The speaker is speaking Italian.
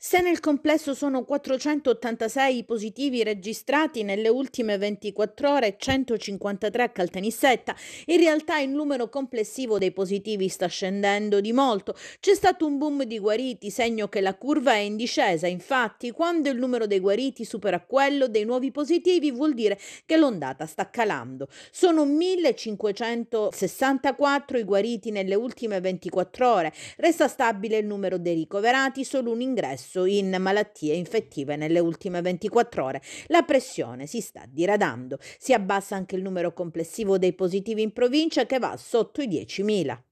Se nel complesso sono 486 i positivi registrati nelle ultime 24 ore, 153 a Caltanissetta, in realtà il numero complessivo dei positivi sta scendendo di molto. C'è stato un boom di guariti, segno che la curva è in discesa. Infatti, quando il numero dei guariti supera quello dei nuovi positivi, vuol dire che l'ondata sta calando. Sono 1564 i guariti nelle ultime 24 ore. Resta stabile il numero dei ricoverati, solo un ingresso commesso in malattie infettive nelle ultime 24 ore. La pressione si sta diradando. Si abbassa anche il numero complessivo dei positivi in provincia che va sotto i 10.000.